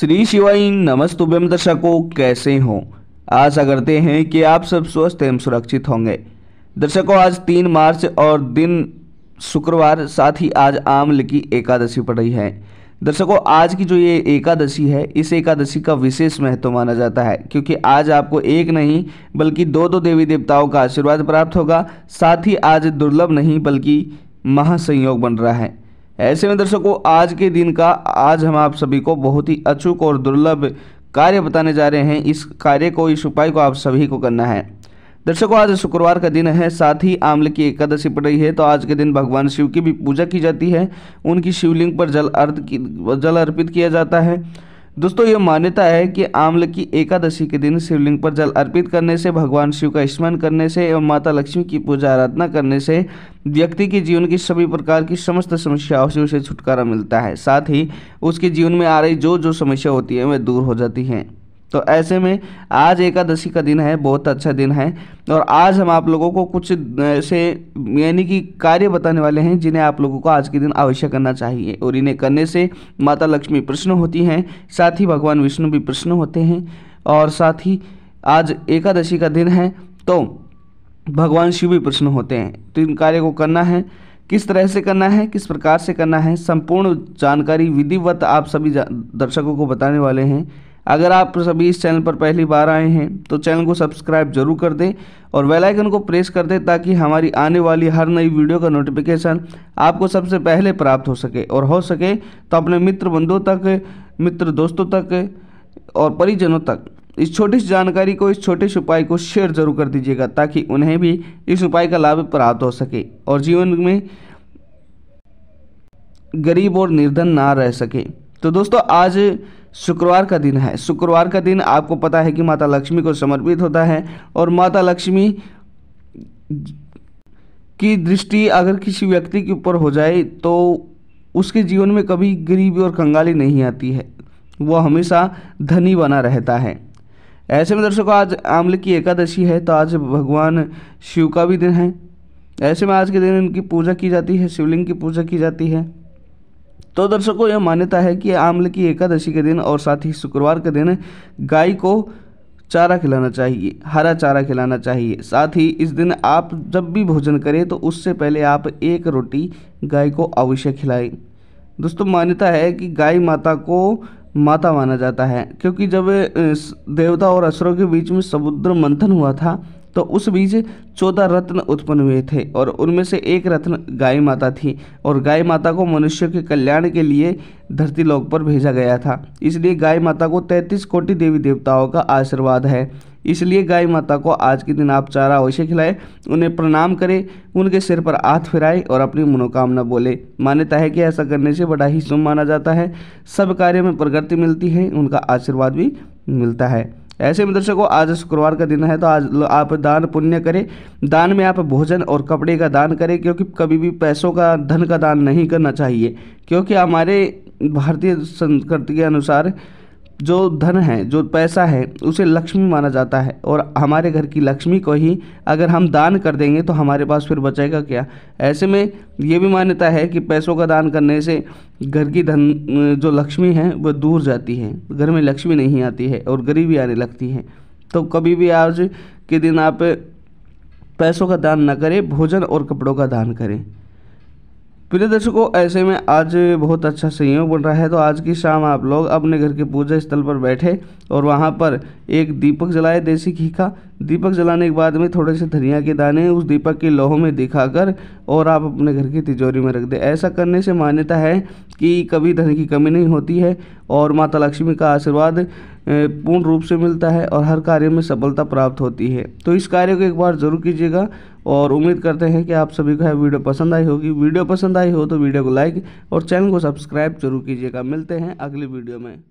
श्री शिवाई नमस्तुभ्यम दर्शकों कैसे हों आशा करते हैं कि आप सब स्वस्थ एवं सुरक्षित होंगे दर्शकों आज तीन मार्च और दिन शुक्रवार साथ ही आज आम्ल की एकादशी पड़ रही है दर्शकों आज की जो ये एकादशी है इस एकादशी का विशेष महत्व माना जाता है क्योंकि आज आपको एक नहीं बल्कि दो दो देवी देवताओं का आशीर्वाद प्राप्त होगा साथ ही आज दुर्लभ नहीं बल्कि महासंयोग बन रहा है ऐसे में दर्शकों आज के दिन का आज हम आप सभी को बहुत ही अचूक और दुर्लभ कार्य बताने जा रहे हैं इस कार्य को इस उपाय को आप सभी को करना है दर्शकों आज शुक्रवार का दिन है साथ ही आमले की एकादशी पड़ रही है तो आज के दिन भगवान शिव की भी पूजा की जाती है उनकी शिवलिंग पर जल अर्ध जल अर्पित किया जाता है दोस्तों ये मान्यता है कि आम्ल की एकादशी के दिन शिवलिंग पर जल अर्पित करने से भगवान शिव का स्मरण करने से एवं माता लक्ष्मी की पूजा आराधना करने से व्यक्ति के जीवन की सभी प्रकार की समस्त समस्याओं से उसे छुटकारा मिलता है साथ ही उसके जीवन में आ रही जो जो समस्या होती है वह दूर हो जाती हैं तो ऐसे में आज एकादशी का दिन है बहुत अच्छा दिन है और आज हम आप लोगों को कुछ ऐसे यानी कि कार्य बताने वाले हैं जिन्हें आप लोगों को आज के दिन अवश्य करना चाहिए और इन्हें करने से माता लक्ष्मी प्रश्न होती हैं साथ ही भगवान विष्णु भी प्रश्न होते हैं और साथ ही आज एकादशी का दिन है तो भगवान शिव भी प्रश्न होते हैं तो इन कार्य को करना है किस तरह से करना है किस प्रकार से करना है संपूर्ण जानकारी विधिवत आप सभी दर्शकों को बताने वाले हैं अगर आप सभी इस चैनल पर पहली बार आए हैं तो चैनल को सब्सक्राइब जरूर कर दें और बेल आइकन को प्रेस कर दें ताकि हमारी आने वाली हर नई वीडियो का नोटिफिकेशन आपको सबसे पहले प्राप्त हो सके और हो सके तो अपने मित्र बंधुओं तक मित्र दोस्तों तक और परिजनों तक इस छोटी सी जानकारी को इस छोटे से उपाय को शेयर जरूर कर दीजिएगा ताकि उन्हें भी इस उपाय का लाभ प्राप्त हो सके और जीवन में गरीब और निर्धन ना रह सके तो दोस्तों आज शुक्रवार का दिन है शुक्रवार का दिन आपको पता है कि माता लक्ष्मी को समर्पित होता है और माता लक्ष्मी की दृष्टि अगर किसी व्यक्ति के ऊपर हो जाए तो उसके जीवन में कभी गरीबी और कंगाली नहीं आती है वह हमेशा धनी बना रहता है ऐसे में दर्शकों आज आमले की एकादशी है तो आज भगवान शिव का भी दिन है ऐसे में आज के दिन उनकी पूजा की जाती है शिवलिंग की पूजा की जाती है तो दर्शकों यह मान्यता है कि आम्ल की एकादशी के दिन और साथ ही शुक्रवार के दिन गाय को चारा खिलाना चाहिए हरा चारा खिलाना चाहिए साथ ही इस दिन आप जब भी भोजन करें तो उससे पहले आप एक रोटी गाय को अवश्य खिलाएं दोस्तों मान्यता है कि गाय माता को माता माना जाता है क्योंकि जब देवता और असुरों के बीच में समुद्र मंथन हुआ था तो उस बीच चौदह रत्न उत्पन्न हुए थे और उनमें से एक रत्न गाय माता थी और गाय माता को मनुष्य के कल्याण के लिए धरती लोक पर भेजा गया था इसलिए गाय माता को तैंतीस कोटि देवी देवताओं का आशीर्वाद है इसलिए गाय माता को आज के दिन आप चारा अवश्य खिलाएं उन्हें प्रणाम करें उनके सिर पर हाथ फिराएं और अपनी मनोकामना बोले मान्यता है कि ऐसा करने से बड़ा ही शुभ माना जाता है सब कार्य में प्रगति मिलती है उनका आशीर्वाद भी मिलता है ऐसे में दर्शकों आज शुक्रवार का दिन है तो आज आप दान पुण्य करें दान में आप भोजन और कपड़े का दान करें क्योंकि कभी भी पैसों का धन का दान नहीं करना चाहिए क्योंकि हमारे भारतीय संस्कृति के अनुसार जो धन है जो पैसा है उसे लक्ष्मी माना जाता है और हमारे घर की लक्ष्मी को ही अगर हम दान कर देंगे तो हमारे पास फिर बचेगा क्या ऐसे में ये भी मान्यता है कि पैसों का दान करने से घर की धन जो लक्ष्मी है वह दूर जाती है घर में लक्ष्मी नहीं आती है और गरीबी आने लगती है तो कभी भी आज के दिन आप पैसों का दान ना करें भोजन और कपड़ों का दान करें प्रिय दर्शकों ऐसे में आज बहुत अच्छा संयोग बन रहा है तो आज की शाम आप लोग अपने घर के पूजा स्थल पर बैठे और वहाँ पर एक दीपक जलाए देसी घी का दीपक जलाने के बाद में थोड़े से धनिया के दाने उस दीपक के लोहों में दिखाकर और आप अपने घर की तिजोरी में रख दें ऐसा करने से मान्यता है कि कभी धन की कमी नहीं होती है और माता लक्ष्मी का आशीर्वाद पूर्ण रूप से मिलता है और हर कार्य में सफलता प्राप्त होती है तो इस कार्य को एक बार ज़रूर कीजिएगा और उम्मीद करते हैं कि आप सभी को यह वीडियो पसंद आई होगी वीडियो पसंद आई हो तो वीडियो को लाइक और चैनल को सब्सक्राइब जरूर कीजिएगा मिलते हैं अगली वीडियो में